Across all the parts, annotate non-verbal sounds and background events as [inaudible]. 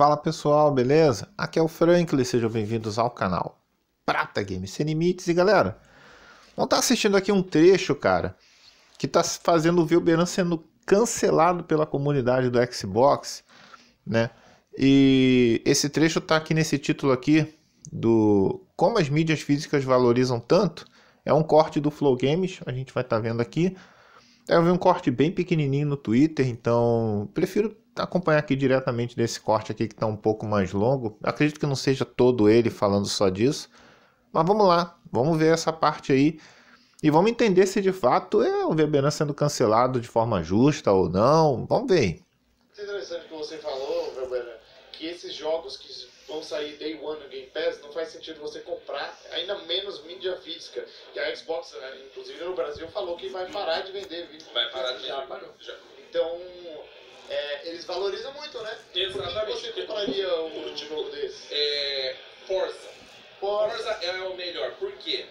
Fala pessoal, beleza? Aqui é o Franklin, sejam bem-vindos ao canal Prata Games Sem Limites. E galera, vamos estar tá assistindo aqui um trecho, cara, que está fazendo o Vilberan sendo cancelado pela comunidade do Xbox, né? E esse trecho está aqui nesse título aqui do Como as mídias físicas valorizam tanto. É um corte do Flow Games, a gente vai estar tá vendo aqui. Eu vi um corte bem pequenininho no Twitter, então prefiro acompanhar aqui diretamente desse corte aqui que está um pouco mais longo. Acredito que não seja todo ele falando só disso, mas vamos lá, vamos ver essa parte aí e vamos entender se de fato é o Weberan sendo cancelado de forma justa ou não. Vamos ver. É interessante que você falou, Weberan, que esses jogos que vão sair day one no Game Pass, não faz sentido você comprar, ainda menos mídia física. E a Xbox, né, inclusive no Brasil, falou que vai parar de vender vídeo. Vai parar de vender. Já parou. Já. Então, é, eles valorizam muito, né? Exatamente. Por que você compraria um jogo desse? É, Forza. Forza. é o melhor. Por quê?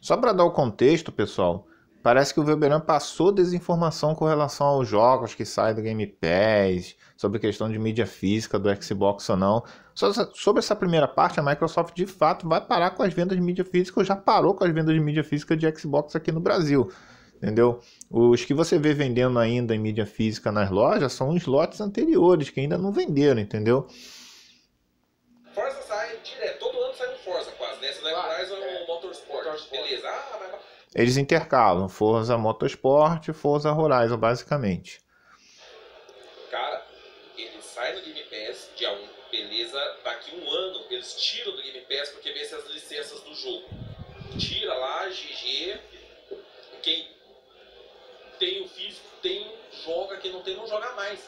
Só para dar o contexto, pessoal, parece que o Weberan passou desinformação com relação aos jogos que saem do Game Pass, sobre a questão de mídia física do Xbox ou não. Sobre essa primeira parte, a Microsoft de fato vai parar com as vendas de mídia física, ou já parou com as vendas de mídia física de Xbox aqui no Brasil entendeu? Os que você vê vendendo ainda em mídia física nas lojas são os lotes anteriores que ainda não venderam, entendeu? Forza sai direto, todo ano sai no Forza quase, né? Essa daí ah, Horizon é, é Motorsport. Beleza. Ah, vai... Eles intercalam Forza Motorsport e Forza Horizon, basicamente. Cara, ele sai no Game Pass dia 1, beleza? Daqui um ano eles tiram do Game Pass porque vê se as licenças do jogo. Tira lá, GG, quem tem o físico, tem joga, quem não tem não joga mais.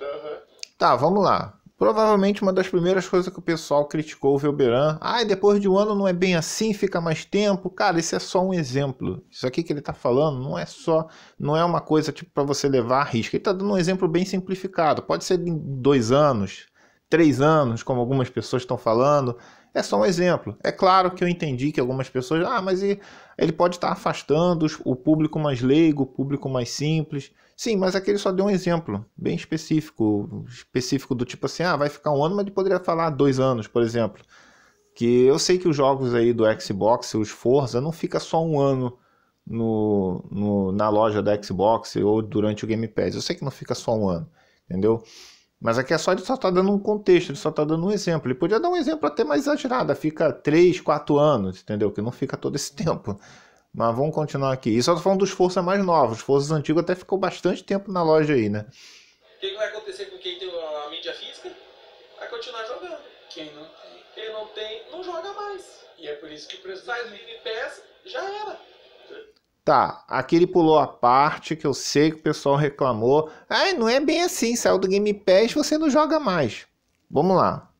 Uhum. Tá, vamos lá. Provavelmente uma das primeiras coisas que o pessoal criticou o Velberan, ai, ah, depois de um ano não é bem assim, fica mais tempo. Cara, isso é só um exemplo. Isso aqui que ele tá falando não é só, não é uma coisa tipo para você levar a risca. Ele tá dando um exemplo bem simplificado. Pode ser em dois anos, três anos, como algumas pessoas estão falando. É só um exemplo. É claro que eu entendi que algumas pessoas, ah, mas ele pode estar afastando o público mais leigo, o público mais simples. Sim, mas aquele só deu um exemplo bem específico, específico do tipo assim, ah, vai ficar um ano, mas ele poderia falar dois anos, por exemplo. Que eu sei que os jogos aí do Xbox, os Forza, não fica só um ano no, no, na loja da Xbox ou durante o Game Pass. Eu sei que não fica só um ano, entendeu? Mas aqui é só ele só está dando um contexto, ele só está dando um exemplo. Ele podia dar um exemplo até mais exagerado, fica 3, 4 anos, entendeu? Que não fica todo esse [laughs] tempo. Mas vamos continuar aqui. E só estou falando dos forças mais novos. forças antigos até ficou bastante tempo na loja aí, né? O que, vai acontecer com quem tem a mídia física? Vai continuar jogando. Quem não tem? Quem não tem, não joga mais. E é por isso que o preço faz livre e já era. Tá, aqui ele pulou a parte que eu sei que o pessoal reclamou. Ah, não é bem assim, saiu do Game Pass, você não joga mais. Vamos lá.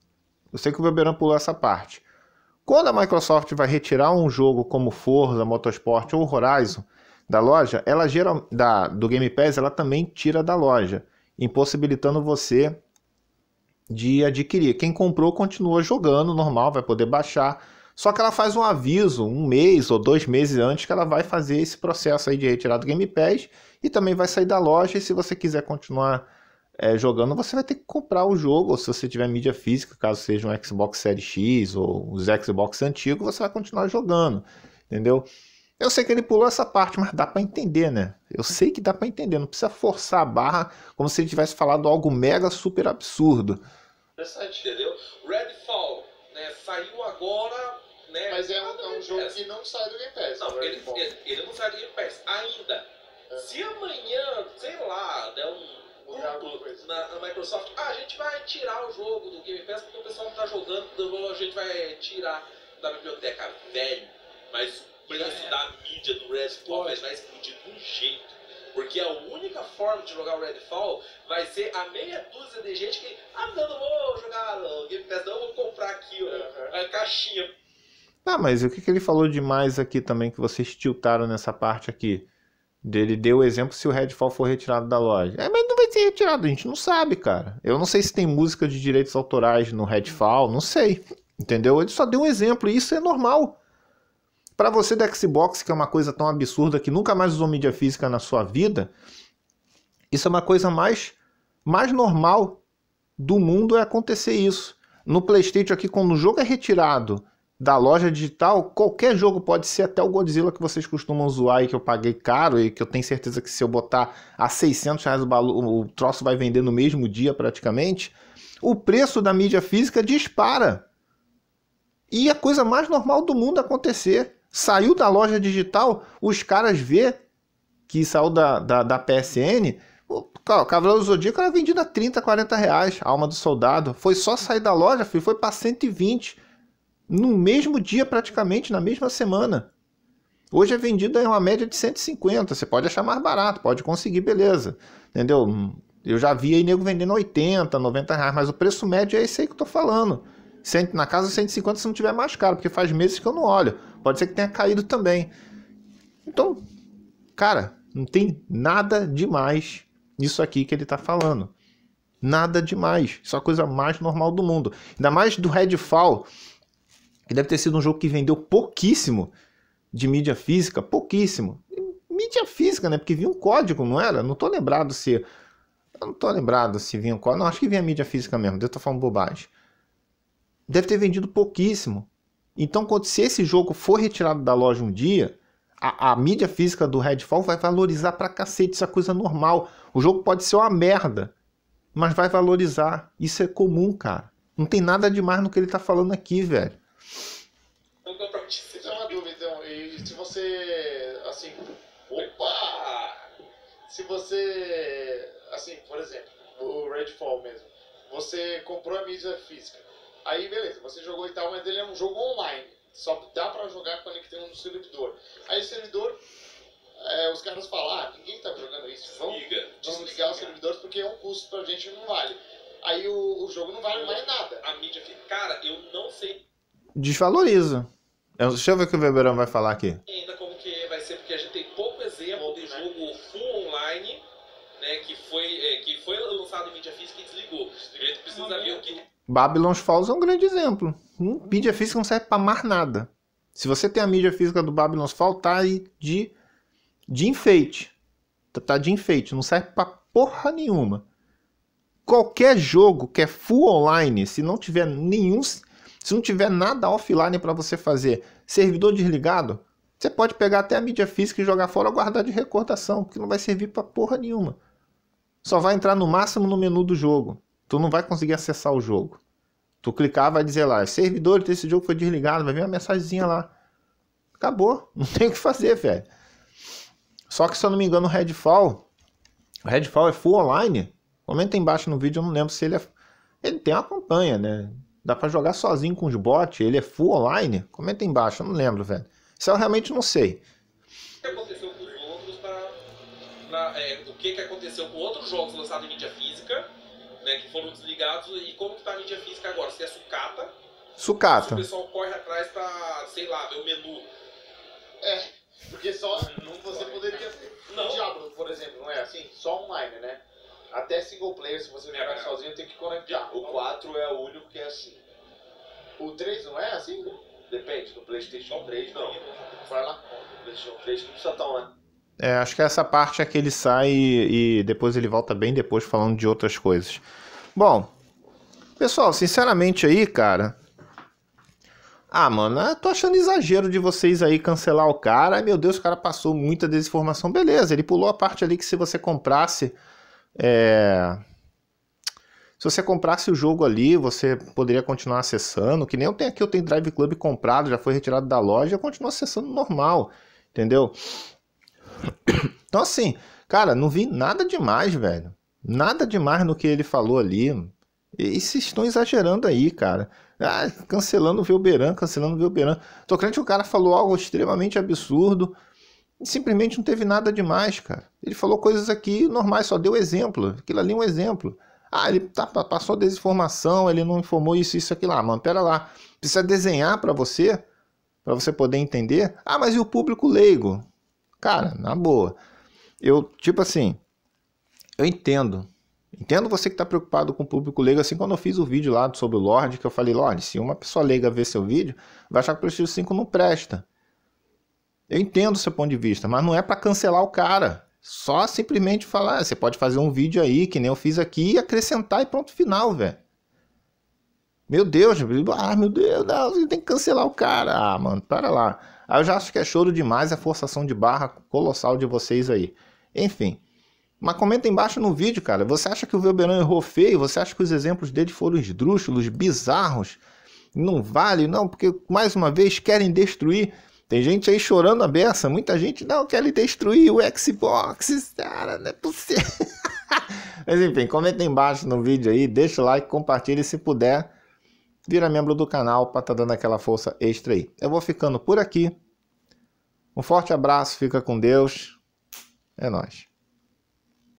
Eu sei que o Beberan pulou essa parte. Quando a Microsoft vai retirar um jogo como Forza, Motorsport ou Horizon da loja, ela geral, da, do Game Pass, ela também tira da loja, impossibilitando você de adquirir. Quem comprou continua jogando, normal, vai poder baixar, só que ela faz um aviso um mês ou dois meses antes que ela vai fazer esse processo aí de retirar do Game Pass e também vai sair da loja. E se você quiser continuar é, jogando, você vai ter que comprar o jogo. Ou se você tiver mídia física, caso seja um Xbox Series X ou os Xbox antigos, você vai continuar jogando, entendeu? Eu sei que ele pulou essa parte, mas dá para entender, né? Eu sei que dá para entender, não precisa forçar a barra como se ele tivesse falado algo mega super absurdo. Interessante, entendeu? Redfall, né? Saiu agora né? Mas é um, é um jogo é. que não sai do Game Pass. Não, ele, ele, ele, não sai do Game Pass ainda. É. Se amanhã, sei lá, der um grupo na, na, Microsoft, ah, a gente vai tirar o jogo do Game Pass porque o pessoal não tá jogando, então a gente vai tirar da biblioteca velho. Mas o preço é. da mídia do Redfall vai explodir de um jeito. Porque a única forma de jogar o Redfall vai ser a meia dúzia de gente que, ah, não, não vou jogar o Game Pass, não, vou comprar aqui ó, a caixinha ah, mas o que, que ele falou demais aqui também que vocês tiltaram nessa parte aqui? Ele deu o exemplo se o Redfall for retirado da loja. É, mas não vai ser retirado, a gente não sabe, cara. Eu não sei se tem música de direitos autorais no Redfall, não sei. Entendeu? Ele só deu um exemplo e isso é normal. Para você da Xbox, que é uma coisa tão absurda que nunca mais usou mídia física na sua vida, isso é uma coisa mais, mais normal do mundo é acontecer isso. No PlayStation aqui, quando o jogo é retirado da loja digital, qualquer jogo pode ser até o Godzilla que vocês costumam zoar e que eu paguei caro e que eu tenho certeza que se eu botar a 600 reais o, balu, o troço vai vender no mesmo dia praticamente. O preço da mídia física dispara. E a coisa mais normal do mundo acontecer. Saiu da loja digital, os caras vê que saiu da, da, da PSN. O Cavaleiro do Zodíaco era vendido a 30, 40 reais, a alma do soldado. Foi só sair da loja, foi para 120 no mesmo dia, praticamente, na mesma semana. Hoje é vendido em uma média de 150. Você pode achar mais barato, pode conseguir, beleza. Entendeu? Eu já vi aí nego vendendo 80, 90 reais, mas o preço médio é esse aí que eu tô falando. Na casa 150 se não tiver mais caro, porque faz meses que eu não olho. Pode ser que tenha caído também. Então, cara, não tem nada demais isso aqui que ele tá falando. Nada demais. Isso é a coisa mais normal do mundo. Ainda mais do Redfall, que deve ter sido um jogo que vendeu pouquíssimo de mídia física, pouquíssimo. Mídia física, né? Porque vinha um código, não era? Não tô lembrado se. Eu não tô lembrado se vinha um código. Não, acho que vinha mídia física mesmo, devo estar falando bobagem. Deve ter vendido pouquíssimo. Então, se esse jogo for retirado da loja um dia, a, a mídia física do Redfall vai valorizar pra cacete, isso é coisa normal. O jogo pode ser uma merda, mas vai valorizar. Isso é comum, cara. Não tem nada demais no que ele tá falando aqui, velho. assim, opa! Se você, assim, por exemplo, o Redfall mesmo, você comprou a mídia física, aí beleza, você jogou e tal, mas ele é um jogo online, só dá pra jogar quando tem um servidor. Aí o servidor, é, os caras falam, ah, ninguém tá jogando isso, vamos Liga, desligar os servidores porque é um custo pra gente não vale. Aí o, o jogo não vale mais nada. A mídia fica, cara, eu não sei. Desvaloriza. Eu, é, deixa eu ver o que o Weberão vai falar aqui. Ainda É, que foi lançado em mídia física e desligou. Do precisa ver o que. Babylon's Falls é um grande exemplo. Hum, mídia física não serve pra mais nada. Se você tem a mídia física do Babylon's Falls, tá aí de, de enfeite. Tá, tá de enfeite, não serve pra porra nenhuma. Qualquer jogo que é full online, se não tiver nenhum. Se não tiver nada offline para você fazer, servidor desligado, você pode pegar até a mídia física e jogar fora ou guardar de recordação, porque não vai servir para porra nenhuma só vai entrar no máximo no menu do jogo. Tu não vai conseguir acessar o jogo. Tu clicar, vai dizer lá, servidor desse jogo foi desligado, vai vir uma mensagenzinha lá. Acabou, [laughs] não tem o que fazer, velho. Só que se eu não me engano, o Redfall, o Redfall é full online. Comenta embaixo no vídeo, eu não lembro se ele é. Ele tem uma campanha, né? Dá para jogar sozinho com os bots, ele é full online? Comenta embaixo, eu não lembro, velho. Isso eu realmente não sei. que, que aconteceu com outros jogos lançados em mídia física, né, que foram desligados, e como que tá a mídia física agora, se é sucata. Sucata. Se o pessoal corre atrás pra, sei lá, ver o menu. É, porque só não você poderia... Não. O Diablo, por exemplo, não é assim? Só online, né? Até single player, se você jogar é, sozinho, tem que conectar. O 4 é o único que é assim. O 3 não é assim? Depende, no Playstation 3 não. Vai lá. No Playstation 3 não precisa estar tá online. É, acho que essa parte é que ele sai e, e depois ele volta bem depois falando de outras coisas. Bom, pessoal, sinceramente aí, cara, ah, mano, eu tô achando exagero de vocês aí cancelar o cara. Ai, meu Deus, o cara passou muita desinformação. Beleza, ele pulou a parte ali que se você comprasse. É... Se você comprasse o jogo ali, você poderia continuar acessando. Que nem eu tenho aqui, eu tenho Drive Club comprado, já foi retirado da loja, eu continuo acessando normal, entendeu? [coughs] Então, assim, cara, não vi nada demais, velho. Nada demais no que ele falou ali. E vocês estão exagerando aí, cara. Ah, cancelando o Velberan, cancelando o Velberan. Tô crente que o cara falou algo extremamente absurdo. E simplesmente não teve nada demais, cara. Ele falou coisas aqui normais, só deu exemplo. Aquilo ali é um exemplo. Ah, ele tá, passou desinformação, ele não informou isso, isso, aquilo lá. Ah, mano, pera lá. Precisa desenhar para você, para você poder entender. Ah, mas e o público leigo? Cara, na boa. Eu, tipo assim, eu entendo. Entendo você que está preocupado com o público leigo, assim quando eu fiz o vídeo lá sobre o Lorde, que eu falei, Lorde, se uma pessoa leiga ver seu vídeo, vai achar que o Prestígio 5 não presta. Eu entendo o seu ponto de vista, mas não é para cancelar o cara. Só simplesmente falar, ah, você pode fazer um vídeo aí, que nem eu fiz aqui, e acrescentar e pronto, final, velho. Meu Deus, ah, meu Deus, não, você tem que cancelar o cara. Ah, mano, para lá. Aí eu já acho que é choro demais a forçação de barra colossal de vocês aí. Enfim. Mas comenta embaixo no vídeo, cara. Você acha que o Velberão errou feio? Você acha que os exemplos dele foram esdrúxulos, bizarros? Não vale, não, porque mais uma vez querem destruir. Tem gente aí chorando a beça, muita gente não quer destruir o Xbox, cara, não é possível. [laughs] Mas enfim, comenta embaixo no vídeo aí, deixa o like, compartilha se puder, vira membro do canal para estar tá dando aquela força extra aí. Eu vou ficando por aqui. Um forte abraço, fica com Deus. É nóis.